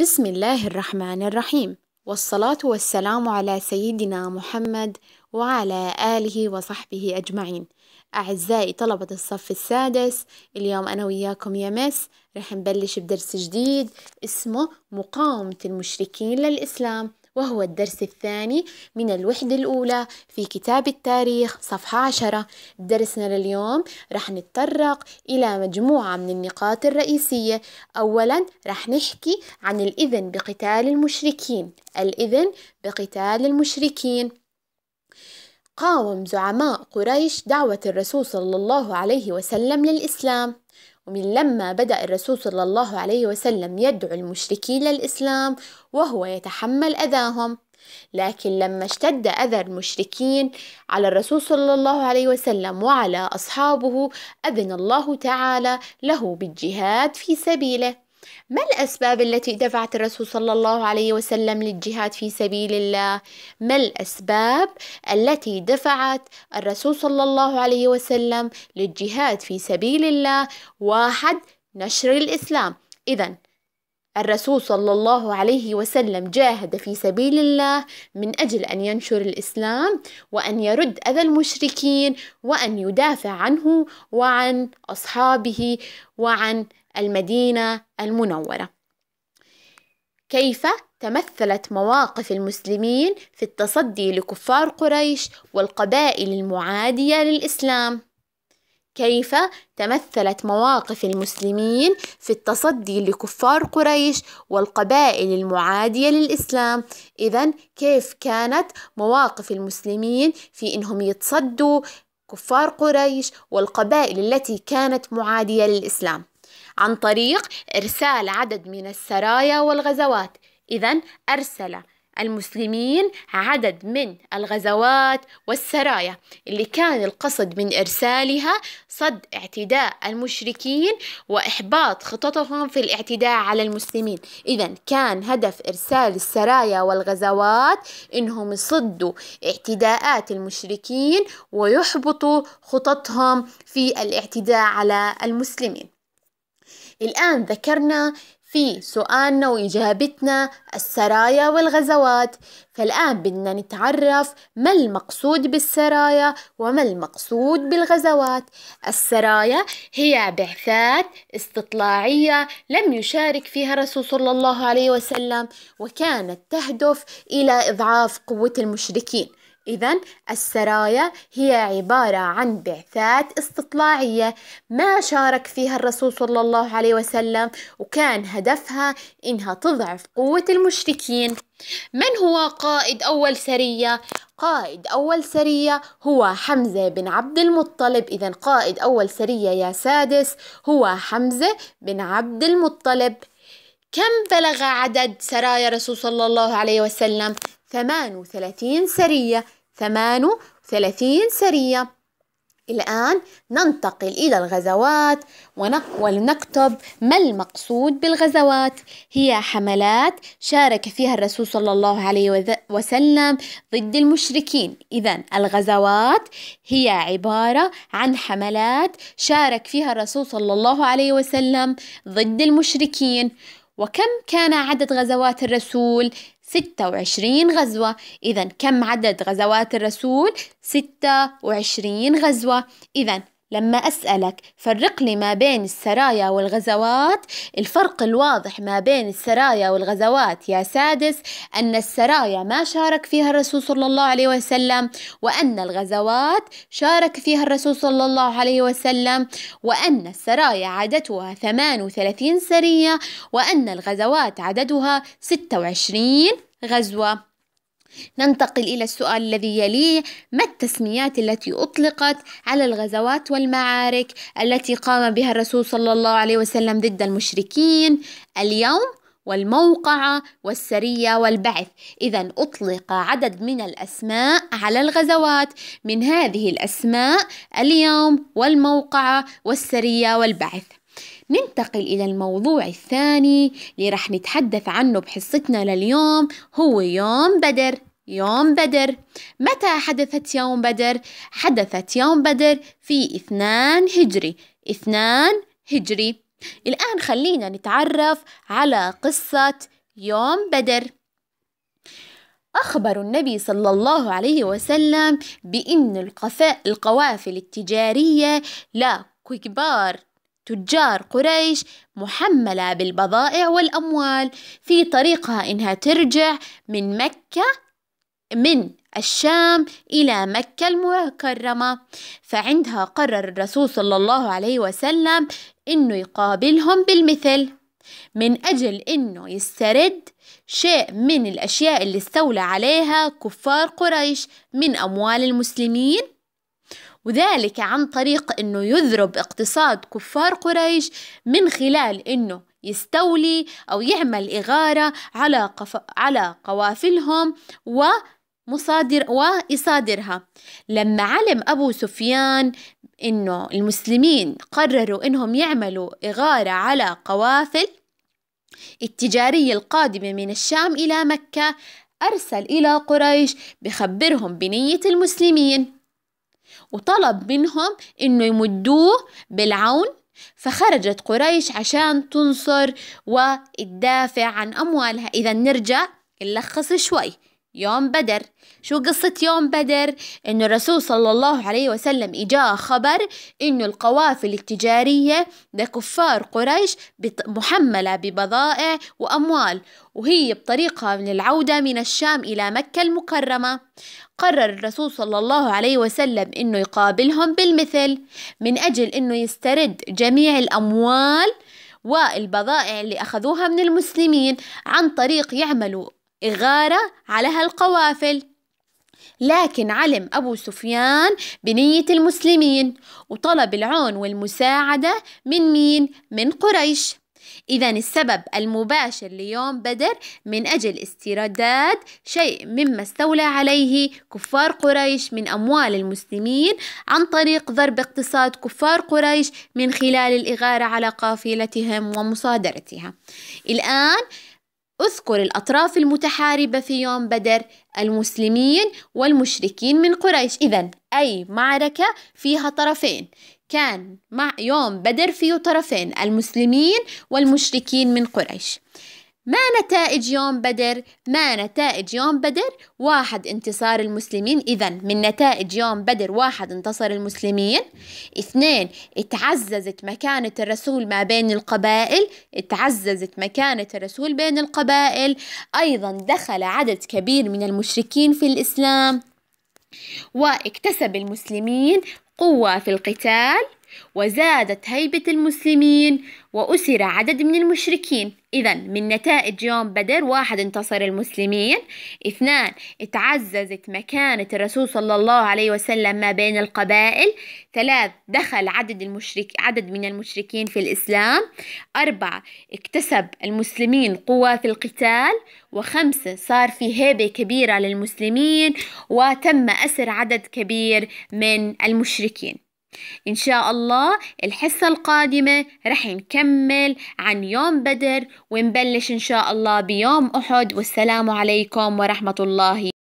بسم الله الرحمن الرحيم والصلاة والسلام على سيدنا محمد وعلى آله وصحبه أجمعين أعزائي طلبة الصف السادس اليوم أنا وياكم يا مس رح نبلش بدرس جديد اسمه مقاومة المشركين للإسلام وهو الدرس الثاني من الوحدة الأولى في كتاب التاريخ صفحة عشرة درسنا لليوم رح نتطرق إلى مجموعة من النقاط الرئيسية أولا رح نحكي عن الإذن بقتال المشركين الإذن بقتال المشركين قاوم زعماء قريش دعوة الرسول صلى الله عليه وسلم للإسلام ومن لما بدأ الرسول صلى الله عليه وسلم يدعو المشركين للإسلام وهو يتحمل أذاهم لكن لما اشتد أذى المشركين على الرسول صلى الله عليه وسلم وعلى أصحابه أذن الله تعالى له بالجهاد في سبيله ما الأسباب التي دفعت الرسول صلى الله عليه وسلم للجهاد في سبيل الله؟ ما الأسباب التي دفعت الرسول صلى الله عليه وسلم للجهاد في سبيل الله؟ واحد نشر الإسلام، إذا الرسول صلى الله عليه وسلم جاهد في سبيل الله من أجل أن ينشر الإسلام وأن يرد أذى المشركين وأن يدافع عنه وعن أصحابه وعن المدينة المنورة كيف تمثلت مواقف المسلمين في التصدي لكفار قريش والقبائل المعادية للإسلام كيف تمثلت مواقف المسلمين في التصدي لكفار قريش والقبائل المعادية للإسلام إذا كيف كانت مواقف المسلمين في إنهم يتصدوا كفار قريش والقبائل التي كانت معادية للإسلام عن طريق إرسال عدد من السرايا والغزوات إذا أرسل المسلمين عدد من الغزوات والسرايا اللي كان القصد من ارسالها صد اعتداء المشركين واحباط خططهم في الاعتداء على المسلمين اذا كان هدف ارسال السرايا والغزوات انهم يصدوا اعتداءات المشركين ويحبطوا خططهم في الاعتداء على المسلمين الآن ذكرنا في سؤالنا وإجابتنا السرايا والغزوات فالآن بدنا نتعرف ما المقصود بالسرايا وما المقصود بالغزوات السرايا هي بعثات استطلاعية لم يشارك فيها رسول صلى الله عليه وسلم وكانت تهدف إلى إضعاف قوة المشركين إذا السرايا هي عبارة عن بعثات استطلاعية ما شارك فيها الرسول صلى الله عليه وسلم وكان هدفها إنها تضعف قوة المشركين من هو قائد أول سرية؟ قائد أول سرية هو حمزة بن عبد المطلب إذا قائد أول سرية يا سادس هو حمزة بن عبد المطلب كم بلغ عدد سرايا رسول صلى الله عليه وسلم؟ 38 سرية ثمان وثلاثين سرية الآن ننتقل إلى الغزوات ونكتب ما المقصود بالغزوات هي حملات شارك فيها الرسول صلى الله عليه وسلم ضد المشركين إذا الغزوات هي عبارة عن حملات شارك فيها الرسول صلى الله عليه وسلم ضد المشركين وكم كان عدد غزوات الرسول؟ 26 غزوة إذا كم عدد غزوات الرسول؟ 26 غزوة إذا لما أسألك فرق لي ما بين السرايا والغزوات الفرق الواضح ما بين السرايا والغزوات يا سادس أن السرايا ما شارك فيها الرسول صلى الله عليه وسلم وأن الغزوات شارك فيها الرسول صلى الله عليه وسلم وأن السرايا عددها 38 سرية وأن الغزوات عددها 26 غزوة ننتقل إلى السؤال الذي يليه ما التسميات التي أطلقت على الغزوات والمعارك التي قام بها الرسول صلى الله عليه وسلم ضد المشركين اليوم والموقعة والسرية والبعث إذا أطلق عدد من الأسماء على الغزوات من هذه الأسماء اليوم والموقعة والسرية والبعث ننتقل إلى الموضوع الثاني اللي راح نتحدث عنه بحصتنا لليوم هو يوم بدر يوم بدر متى حدثت يوم بدر؟ حدثت يوم بدر في اثنان هجري اثنان هجري الآن خلينا نتعرف على قصة يوم بدر أخبر النبي صلى الله عليه وسلم بأن القوافل التجارية لا كبار تجار قريش محملة بالبضائع والأموال في طريقها إنها ترجع من مكة من الشام إلى مكة المكرمة فعندها قرر الرسول صلى الله عليه وسلم إنه يقابلهم بالمثل من أجل إنه يسترد شيء من الأشياء اللي استولى عليها كفار قريش من أموال المسلمين وذلك عن طريق أنه يذرب اقتصاد كفار قريش من خلال أنه يستولي أو يعمل إغارة على, قف... على قوافلهم و مصادر ويصادرها لما علم أبو سفيان إنه المسلمين قرروا إنهم يعملوا إغارة على قوافل التجارية القادمة من الشام إلى مكة أرسل إلى قريش بخبرهم بنية المسلمين وطلب منهم إنه يمدوه بالعون فخرجت قريش عشان تنصر وتدافع عن أموالها إذا نرجع نلخص شوي يوم بدر شو قصة يوم بدر؟ إن الرسول صلى الله عليه وسلم إجاه خبر إن القوافل التجارية لكفار قريش محملة ببضائع وأموال وهي بطريقها من العودة من الشام إلى مكة المكرمة قرر الرسول صلى الله عليه وسلم إنه يقابلهم بالمثل من أجل إنه يسترد جميع الأموال والبضائع اللي أخذوها من المسلمين عن طريق يعملوا إغارة على هالقوافل لكن علم أبو سفيان بنية المسلمين وطلب العون والمساعدة من مين؟ من قريش إذا السبب المباشر ليوم بدر من أجل استرداد شيء مما استولى عليه كفار قريش من أموال المسلمين عن طريق ضرب اقتصاد كفار قريش من خلال الإغارة على قافلتهم ومصادرتها الآن اذكر الأطراف المتحاربة في يوم بدر المسلمين والمشركين من قريش إذا أي معركة فيها طرفين كان مع يوم بدر فيه طرفين المسلمين والمشركين من قريش ما نتائج يوم بدر؟ ما نتائج يوم بدر؟ واحد انتصار المسلمين إذا من نتائج يوم بدر واحد انتصر المسلمين اثنين اتعززت مكانة الرسول ما بين القبائل اتعززت مكانة الرسول بين القبائل أيضا دخل عدد كبير من المشركين في الإسلام واكتسب المسلمين قوة في القتال وزادت هيبة المسلمين وأسر عدد من المشركين إذا من نتائج يوم بدر واحد انتصر المسلمين اثنان اتعززت مكانة الرسول صلى الله عليه وسلم ما بين القبائل ثلاث دخل عدد المشرك عدد من المشركين في الإسلام أربعة اكتسب المسلمين قوة في القتال وخمسة صار في هيبة كبيرة للمسلمين وتم أسر عدد كبير من المشركين إن شاء الله الحصة القادمة رح نكمل عن يوم بدر ونبلش إن شاء الله بيوم أحد والسلام عليكم ورحمة الله